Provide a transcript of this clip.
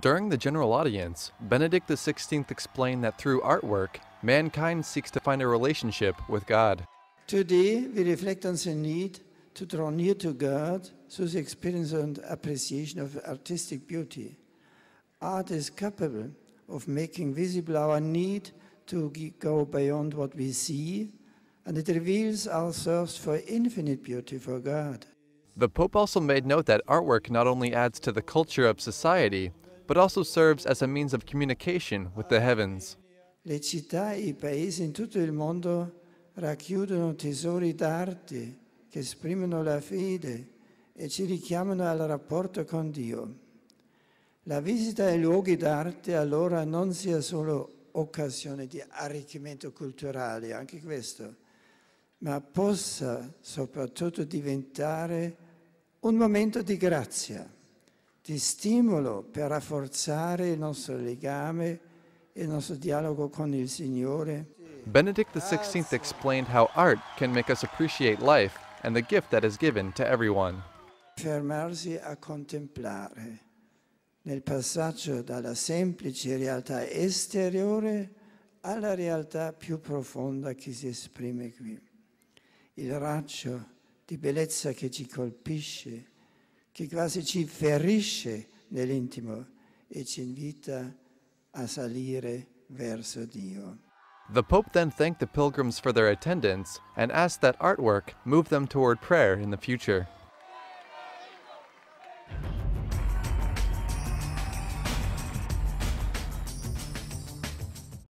During the general audience, Benedict XVI explained that through artwork, mankind seeks to find a relationship with God. Today, we reflect on the need to draw near to God through the experience and appreciation of artistic beauty. Art is capable of making visible our need to go beyond what we see, and it reveals our thirst for infinite beauty for God. The Pope also made note that artwork not only adds to the culture of society, but also serves as a means of communication with the heavens. Le città e i paesi in tutto il mondo racchiudono tesori d'arte che esprimono la fede e ci richiamano al rapporto con Dio. La visita ai luoghi d'arte allora non sia solo occasione di arricchimento culturale, anche questo, ma possa soprattutto diventare un momento di grazia di stimolo per rafforzare il nostro legame e il nostro dialogo con il Signore. Benedict XVI explained how art can make us appreciate life and the gift that is given to everyone. Fermarsi a contemplare nel passaggio dalla semplice realtà esteriore alla realtà più profonda che si esprime qui. Il raggio di bellezza che ci colpisce che quasi ci ferisce nell'intimo e ci invita a salire verso Dio. The Pope then thanked the pilgrims for their attendance and asked that artwork move them toward prayer in the future.